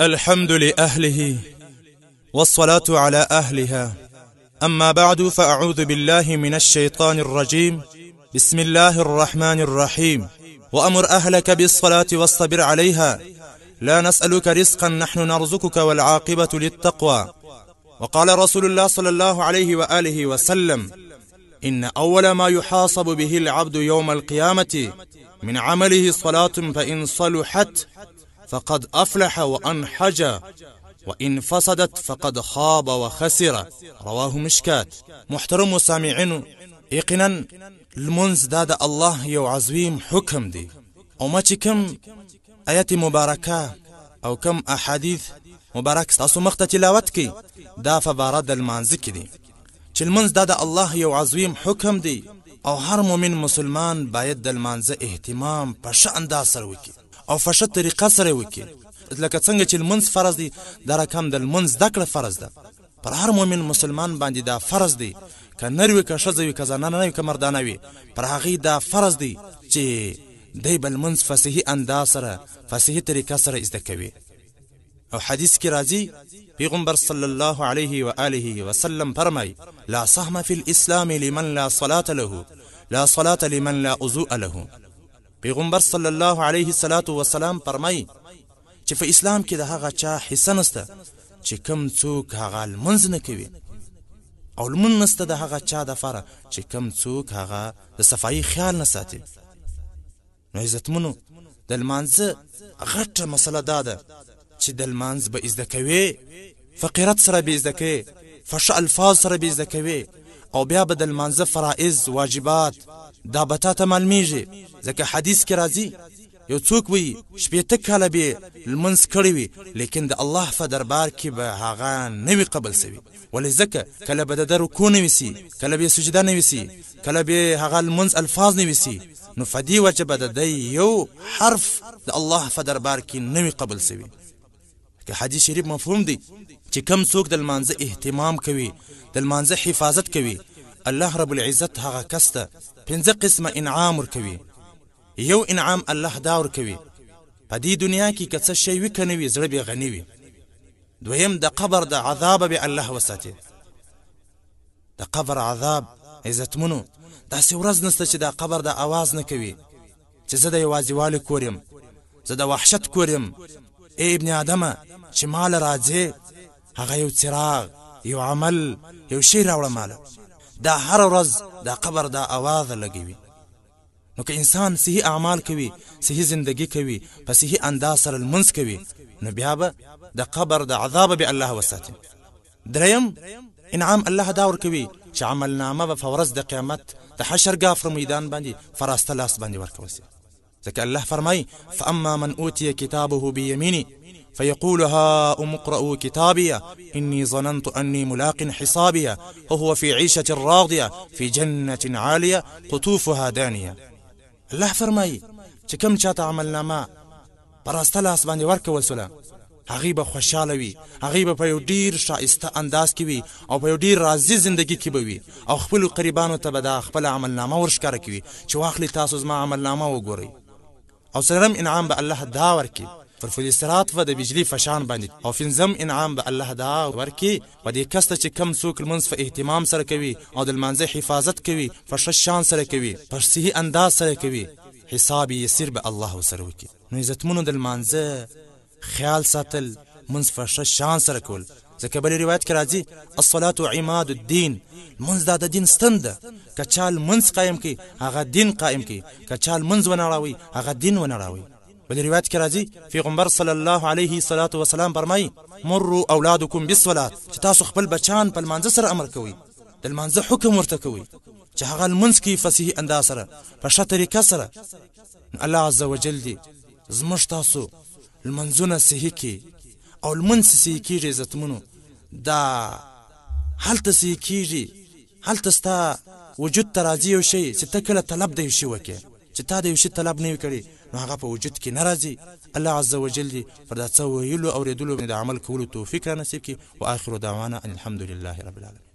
الحمد لأهله والصلاة على أهلها أما بعد فأعوذ بالله من الشيطان الرجيم بسم الله الرحمن الرحيم وأمر أهلك بالصلاة واصطبر عليها لا نسألك رزقا نحن نرزقك والعاقبة للتقوى وقال رسول الله صلى الله عليه وآله وسلم إن أول ما يحاصب به العبد يوم القيامة من عمله صلاة فإن صلحت فقد أفلح وأنحج وإن فسدت فقد خاب وخسر رواه مشكات محترم سامعين إقنا المنز داد الله يو عزويم حكم دي او ما آيات مباركة او كم أحاديث مباركة ستاسو مخته تلاوت کی دا فباره د المانځ المنز داد الله يو عزويم حكم دي او هر مؤمن مسلمان باید د اهتمام په ښه انداز سره وکړي او فشت طریقه سره وکي لکه څنګه چې المنز فرض دی دا رقم د المنز دکړه فرض ده پر هر مؤمن مسلمان باندې دا فرض دی که نر وي که ښځه وي که زنانه نه وي که مردانه وي پر هغې دا فرض دی چې دی به لمونځ فصحي انداز سره فصحي طریقه سره زده کوي او حدیث کې راځي پیغمبر صلی الله علیه و آله و سلم فرمای لا سهم فی الاسلام لمن لا صلاة له لا صلاة لمن لا عضو له پیغمبر صلی الله علیه الصلاۃ والسلام فرمای چې په اسلام کې د هغه چا حصہ نسته چې کم څوک هغه منځ نه کوي او لمن نسته د هغه چا د فره چې کم څوک هغه د صفایي خیال نه ساتي نو عزتمنو د لمانځه غټه مسله دا ده چې د لمانځ به زده کوي فقرت سره به زده کوي فش الفاظ سره به زده کوي او بیا به د لمانځه فرائض واجبات دا به تا ته معلومیږي ځکه حدیث کې راځي یو څوک وي شپېته کاله به لمونځ کړی وي لیکن د الله په دربار کې به هغه نه وي قبل سوي ولې ځکه کله به د ده رکوع نه وي کله به سجده نه وي کله به هغه لمونځ الفاظ نه وي نو په دې وجه به د ده یو حرف د الله په دربار کې نه وي قبل سوي که حدیث شریف مفهوم دی چې کم څوک د لمانځه اهتمام کوي د لمانځه حفاظت کوي الله رب العزت هغه کس ته پنځه قسمه انعام ورکوي یو انعام الله دا ورکوي په دې دنیا کې که څه شی وکنه وي زړه به غني وي دویم د قبر د عذاب به الله وساتي د قبر عذاب عزتمنو داسې ورځ نسته چې د قبر د اواز نه کوي چې زه د یوازیوالي کور یم زه د وحشت کور یم ای ابن آدمه چې مال راځي هغه یو څراغ یو عمل یو شی راوړه ماله دا هر ورځ د قبر دا اواز لګوي نو که انسان صحیح اعمال کوي صحیح زندگی کوي په صحیح انداز سره المنس کوي نو بیا به د قبر د عذاب به الله وساتي دریم انعام الله دا ورکوي چې عملنامه به فورز د قیامت د حشرګاه پر میدان باندې فراسته لاس باندې ورکوي ځکه الله فرمای فاما من اوتي كتابه بيمينه فيقول هاؤم اقرأوا كتابية إني ظننت أني ملاق حسابية وهو في عيشة راضية في جنة عالية قطوفها دانية الله فرمایي چې کوم چاته عملنامه پر استلاس باندې ورکول سوله هغه به خوشاله وي هغه به په یو ډیر شایسته انداز کې وي او په یو ډیر راضي زندگی کې به وي او خپل قربانو ته به دا خپل عملنامه ورشکاره کوي چې واخلي تاسو زما عملنامه وګورئ او سلام انعام به الله دا ورکي پر فلسرات و د بجلی فشان باندې او فنزم انعام به الله دا ورکی و دې کسته چې کم څوک لمنځ په اهتمام سره کوي او د لمانځه حفاظت کوي په ښه شان سره کوي په صحیح انداز سره کوي حساب یې سر به الله سره وکي نو عزتمنو د لمانځه خیال ساتل منځ په ښه شان سره کول ځکه بلې روایت کې راځي الصلاة عماد الدین منځ دا د دین ستن ده که چا لمنځ قایم کړي هغه دین قایم کړي که چا لمنځ ونړوي هغه دین ونړوي بل روایت کې راځي پیغمبر صلی الله علیه صلوات و سلام فرمایي مروا اولادکم بالصلاه چې تاسو خپل بچان په لمانځه سره امر کوي د لمانځه حکم ورته کوي چې هغه لمونځ کوي فصیح انداز سره په ښه طریقه سره الله عز وجل دې زموږ تاسو لمنځونه صحیح کی او لمنځ صحیح کیږي عزتمنو دا هلته صحیح کیږي هلته ستا وجود ته راځي یو شی چې ته کله طلب دی شی وکې چې تا د یو شي طلب نه کړي نو هغه په وجود کې ناراضي الله عز وجل دې پر دا څه ویلو او ریدلو باندې عمل کولو توفیق را نصیب کړي واخر دعوانا ان الحمد لله رب العالمين